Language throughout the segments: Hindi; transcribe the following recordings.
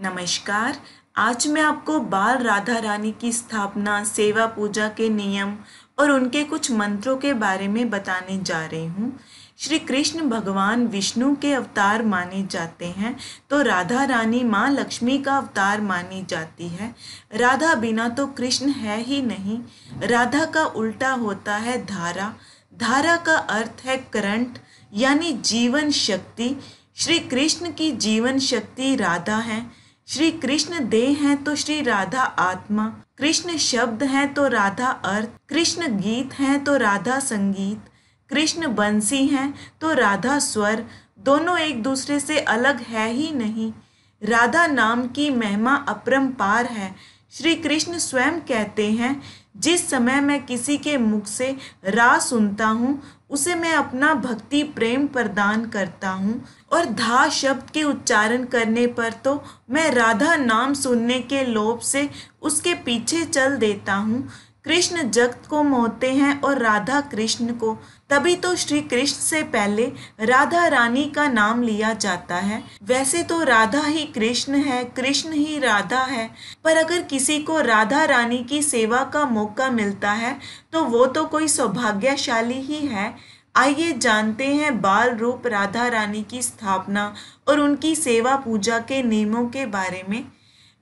नमस्कार आज मैं आपको बाल राधा रानी की स्थापना सेवा पूजा के नियम और उनके कुछ मंत्रों के बारे में बताने जा रही हूँ श्री कृष्ण भगवान विष्णु के अवतार माने जाते हैं तो राधा रानी माँ लक्ष्मी का अवतार मानी जाती है राधा बिना तो कृष्ण है ही नहीं राधा का उल्टा होता है धारा धारा का अर्थ है करंट यानी जीवन शक्ति श्री कृष्ण की जीवन शक्ति राधा है श्री कृष्ण देह हैं तो श्री राधा आत्मा कृष्ण शब्द हैं तो राधा अर्थ कृष्ण गीत हैं तो राधा संगीत कृष्ण बंसी हैं तो राधा स्वर दोनों एक दूसरे से अलग है ही नहीं राधा नाम की महिमा अपरम्पार है श्री कृष्ण स्वयं कहते हैं जिस समय मैं किसी के मुख से रा सुनता हूँ उसे मैं अपना भक्ति प्रेम प्रदान करता हूँ और धा शब्द के उच्चारण करने पर तो मैं राधा नाम सुनने के लोभ से उसके पीछे चल देता हूँ कृष्ण जगत को मोहते हैं और राधा कृष्ण को तभी तो श्री कृष्ण से पहले राधा रानी का नाम लिया जाता है वैसे तो राधा ही कृष्ण है कृष्ण ही राधा है पर अगर किसी को राधा रानी की सेवा का मौका मिलता है तो वो तो कोई सौभाग्यशाली ही है आइए जानते हैं बाल रूप राधा रानी की स्थापना और उनकी सेवा पूजा के नियमों के बारे में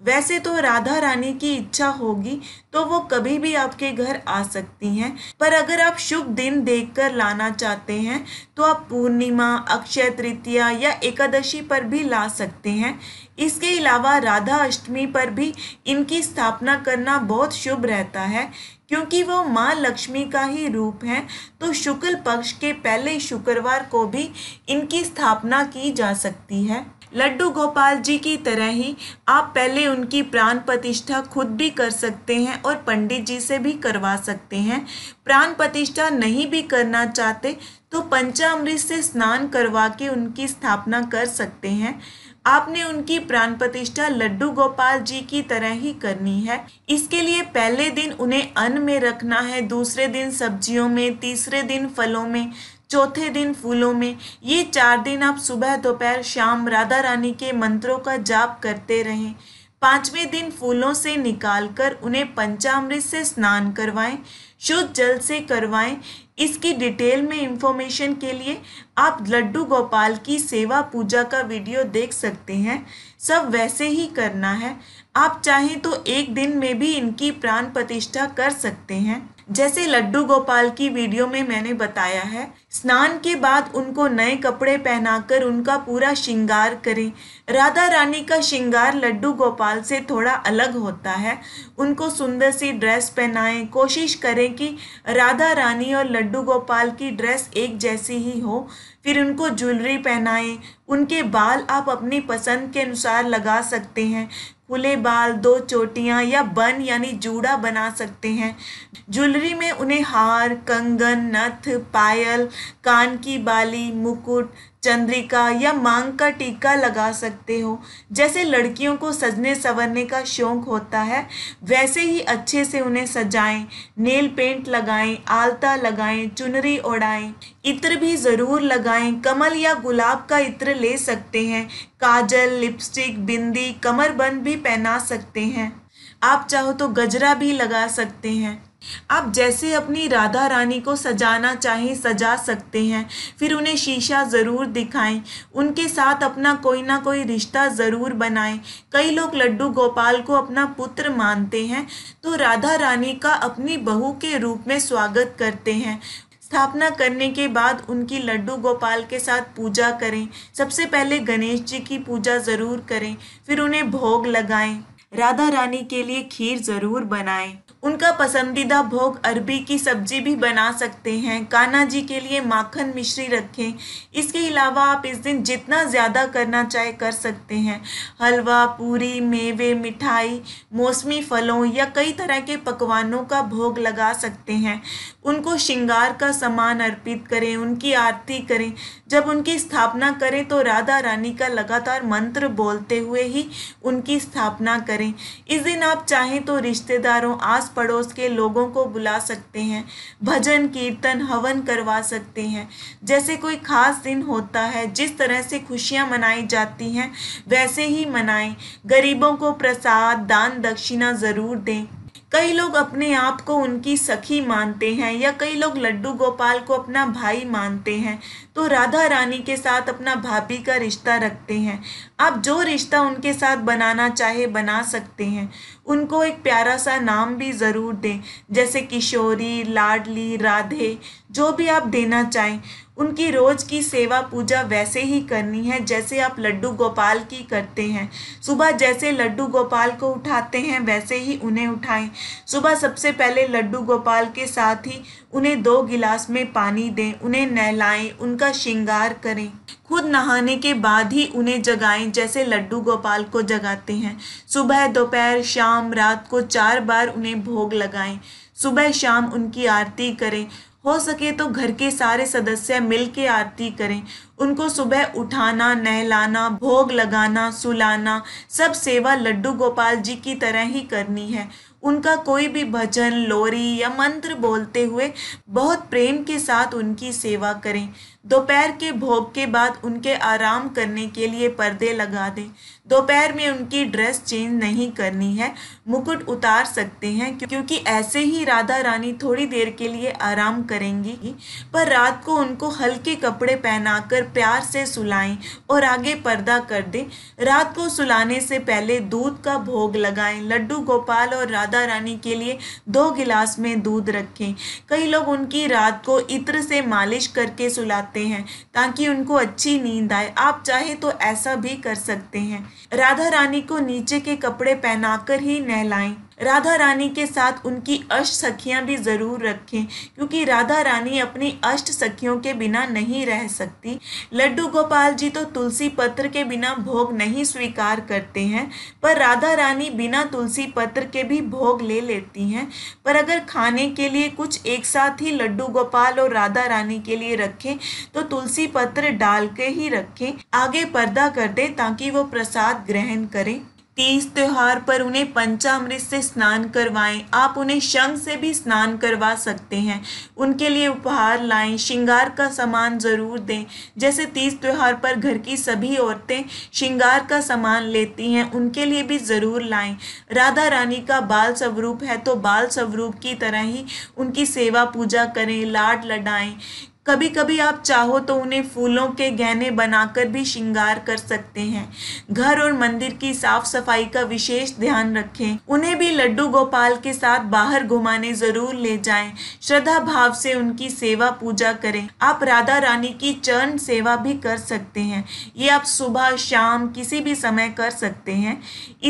वैसे तो राधा रानी की इच्छा होगी तो वो कभी भी आपके घर आ सकती हैं पर अगर आप शुभ दिन देखकर लाना चाहते हैं तो आप पूर्णिमा अक्षय तृतीया या एकादशी पर भी ला सकते हैं इसके अलावा राधा अष्टमी पर भी इनकी स्थापना करना बहुत शुभ रहता है क्योंकि वो माँ लक्ष्मी का ही रूप है तो शुक्ल पक्ष के पहले शुक्रवार को भी इनकी स्थापना की जा सकती है लड्डू गोपाल जी की तरह ही आप पहले उनकी प्राण प्रतिष्ठा खुद भी कर सकते हैं और पंडित जी से भी करवा सकते हैं प्राण प्रतिष्ठा नहीं भी करना चाहते तो पंचामृत से स्नान करवा के उनकी स्थापना कर सकते हैं आपने उनकी प्राण प्रतिष्ठा लड्डू गोपाल जी की तरह ही करनी है इसके लिए पहले दिन उन्हें अन्न में रखना है दूसरे दिन सब्जियों में तीसरे दिन फलों में चौथे दिन फूलों में ये चार दिन आप सुबह दोपहर शाम राधा रानी के मंत्रों का जाप करते रहें पांचवें दिन फूलों से निकालकर उन्हें पंचामृत से स्नान करवाएं शुद्ध जल से करवाएं इसकी डिटेल में इंफॉर्मेशन के लिए आप लड्डू गोपाल की सेवा पूजा का वीडियो देख सकते हैं सब वैसे ही करना है आप चाहें तो एक दिन में भी इनकी प्राण प्रतिष्ठा कर सकते हैं जैसे लड्डू गोपाल की वीडियो में मैंने बताया है स्नान के बाद उनको नए कपड़े पहनाकर उनका पूरा श्रृंगार करें राधा रानी का श्रृंगार लड्डू गोपाल से थोड़ा अलग होता है उनको सुंदर सी ड्रेस पहनाएं कोशिश करें कि राधा रानी और लड्डू गोपाल की ड्रेस एक जैसी ही हो फिर उनको ज्वेलरी पहनाएं उनके बाल आप अपनी पसंद के अनुसार लगा सकते हैं खुले बाल दो चोटियाँ या बन यानी जूड़ा बना सकते हैं ज्वेलरी में उन्हें हार कंगन नथ पायल कान की बाली मुकुट चंद्रिका या मांग का टीका लगा सकते हो जैसे लड़कियों को सजने संवरने का शौक होता है वैसे ही अच्छे से उन्हें सजाएं नेल पेंट लगाएं आलता लगाएं चुनरी ओढ़ाएं इत्र भी ज़रूर लगाएं कमल या गुलाब का इत्र ले सकते हैं काजल लिपस्टिक बिंदी कमरबंद भी पहना सकते हैं आप चाहो तो गजरा भी लगा सकते हैं आप जैसे अपनी राधा रानी को सजाना चाहें सजा सकते हैं फिर उन्हें शीशा ज़रूर दिखाएं उनके साथ अपना कोई ना कोई रिश्ता ज़रूर बनाएं कई लोग लड्डू गोपाल को अपना पुत्र मानते हैं तो राधा रानी का अपनी बहू के रूप में स्वागत करते हैं स्थापना करने के बाद उनकी लड्डू गोपाल के साथ पूजा करें सबसे पहले गणेश जी की पूजा ज़रूर करें फिर उन्हें भोग लगाएं राधा रानी के लिए खीर ज़रूर बनाएं। उनका पसंदीदा भोग अरबी की सब्जी भी बना सकते हैं कान्हा जी के लिए माखन मिश्री रखें इसके अलावा आप इस दिन जितना ज़्यादा करना चाहे कर सकते हैं हलवा पूरी मेवे मिठाई मौसमी फलों या कई तरह के पकवानों का भोग लगा सकते हैं उनको श्रृंगार का सामान अर्पित करें उनकी आरती करें जब उनकी स्थापना करें तो राधा रानी का लगातार मंत्र बोलते हुए ही उनकी स्थापना करें करें इस दिन आप चाहें तो रिश्तेदारों आस पड़ोस के लोगों को बुला सकते हैं भजन कीर्तन हवन करवा सकते हैं जैसे कोई खास दिन होता है जिस तरह से खुशियाँ मनाई जाती हैं वैसे ही मनाएं गरीबों को प्रसाद दान दक्षिणा ज़रूर दें कई लोग अपने आप को उनकी सखी मानते हैं या कई लोग लड्डू गोपाल को अपना भाई मानते हैं तो राधा रानी के साथ अपना भाभी का रिश्ता रखते हैं आप जो रिश्ता उनके साथ बनाना चाहे बना सकते हैं उनको एक प्यारा सा नाम भी ज़रूर दें जैसे किशोरी लाडली राधे जो भी आप देना चाहें उनकी रोज की सेवा पूजा वैसे ही करनी है जैसे आप लड्डू गोपाल की करते हैं सुबह जैसे लड्डू गोपाल को उठाते हैं वैसे ही उन्हें उठाएं सुबह सबसे पहले लड्डू गोपाल के साथ ही उन्हें दो गिलास में पानी दें उन्हें नहलाएं उनका श्रृंगार करें खुद नहाने के बाद ही उन्हें जगाएं जैसे लड्डू गोपाल को जगाते हैं सुबह दोपहर शाम रात को चार बार उन्हें भोग लगाएं सुबह शाम उनकी आरती करें हो सके तो घर के सारे सदस्य मिल के आरती करें उनको सुबह उठाना नहलाना भोग लगाना सुलाना सब सेवा लड्डू गोपाल जी की तरह ही करनी है उनका कोई भी भजन लोरी या मंत्र बोलते हुए बहुत प्रेम के साथ उनकी सेवा करें दोपहर के भोग के बाद उनके आराम करने के लिए पर्दे लगा दें दोपहर में उनकी ड्रेस चेंज नहीं करनी है मुकुट उतार सकते हैं क्योंकि ऐसे ही राधा रानी थोड़ी देर के लिए आराम करेंगी पर रात को उनको हल्के कपड़े पहनाकर प्यार से सुलाएं और आगे पर्दा कर दें रात को सुलाने से पहले दूध का भोग लगाएं लड्डू गोपाल और राधा रानी के लिए दो गिलास में दूध रखें कई लोग उनकी रात को इत्र से मालिश करके सुलाते हैं ताकि उनको अच्छी नींद आए आप चाहे तो ऐसा भी कर सकते हैं राधा रानी को नीचे के कपड़े पहनाकर ही नहलाएं राधा रानी के साथ उनकी अष्ट सखियाँ भी ज़रूर रखें क्योंकि राधा रानी अपनी अष्ट सखियों के बिना नहीं रह सकती लड्डू गोपाल जी तो तुलसी पत्र के बिना भोग नहीं स्वीकार करते हैं पर राधा रानी बिना तुलसी पत्र के भी भोग ले लेती हैं पर अगर खाने के लिए कुछ एक साथ ही लड्डू गोपाल और राधा रानी के लिए रखें तो तुलसी पत्र डाल के ही रखें आगे पर्दा कर दें ताकि वो प्रसाद ग्रहण करें तीज त्यौहार पर उन्हें पंचामृत से स्नान करवाएं आप उन्हें शंख से भी स्नान करवा सकते हैं उनके लिए उपहार लाएं श्रृंगार का सामान ज़रूर दें जैसे तीज त्यौहार पर घर की सभी औरतें श्रृंगार का सामान लेती हैं उनके लिए भी ज़रूर लाएं राधा रानी का बाल स्वरूप है तो बाल स्वरूप की तरह ही उनकी सेवा पूजा करें लाड लडाएं कभी कभी आप चाहो तो उन्हें फूलों के गहने बनाकर भी श्रृंगार कर सकते हैं घर और मंदिर की साफ सफाई का विशेष ध्यान रखें उन्हें भी लड्डू गोपाल के साथ बाहर घुमाने जरूर ले जाएं श्रद्धा भाव से उनकी सेवा पूजा करें आप राधा रानी की चरण सेवा भी कर सकते हैं ये आप सुबह शाम किसी भी समय कर सकते हैं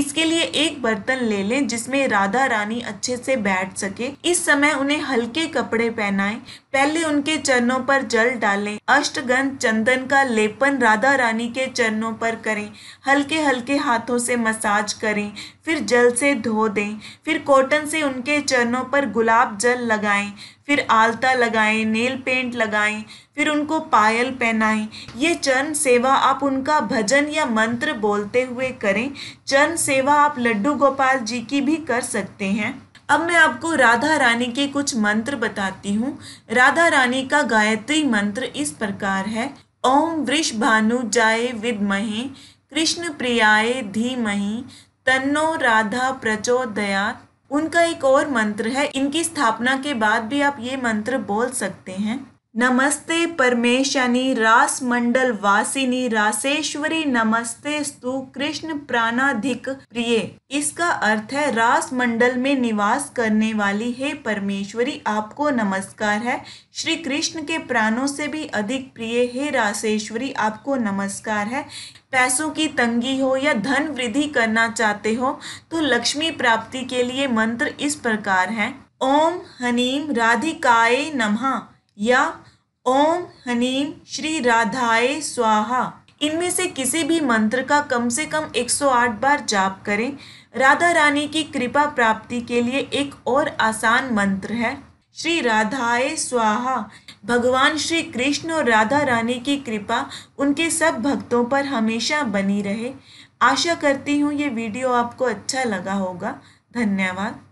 इसके लिए एक बर्तन ले लें जिसमें राधा रानी अच्छे से बैठ सके इस समय उन्हें हल्के कपड़े पहनाएं पहले उनके चरणों पर जल डालें अष्टगंध चंदन का लेपन राधा रानी के चरणों पर करें हल्के हल्के हाथों से मसाज करें फिर जल से धो दें फिर कॉटन से उनके चरणों पर गुलाब जल लगाएं फिर आलता लगाएं नेल पेंट लगाएं फिर उनको पायल पहनाएं ये चरण सेवा आप उनका भजन या मंत्र बोलते हुए करें चरण सेवा आप लड्डू गोपाल जी की भी कर सकते हैं अब मैं आपको राधा रानी के कुछ मंत्र बताती हूँ राधा रानी का गायत्री मंत्र इस प्रकार है ओम वृष भानु जाय विदमहे कृष्ण प्रियाय धीमहि तन्नो राधा प्रचोदयात उनका एक और मंत्र है इनकी स्थापना के बाद भी आप ये मंत्र बोल सकते हैं नमस्ते परमेशनि रास मंडल वासिनी रासेश्वरी नमस्ते स्तु कृष्ण प्राणाधिक प्रिय इसका अर्थ है रास मंडल में निवास करने वाली हे परमेश्वरी आपको नमस्कार है श्री कृष्ण के प्राणों से भी अधिक प्रिय हे रासेश्वरी आपको नमस्कार है पैसों की तंगी हो या धन वृद्धि करना चाहते हो तो लक्ष्मी प्राप्ति के लिए मंत्र इस प्रकार है ओम हनीम राधिकाए नमः या ओम हनीम श्री राधाए स्वाहा इनमें से किसी भी मंत्र का कम से कम 108 बार जाप करें राधा रानी की कृपा प्राप्ति के लिए एक और आसान मंत्र है श्री राधाए स्वाहा भगवान श्री कृष्ण और राधा रानी की कृपा उनके सब भक्तों पर हमेशा बनी रहे आशा करती हूँ ये वीडियो आपको अच्छा लगा होगा धन्यवाद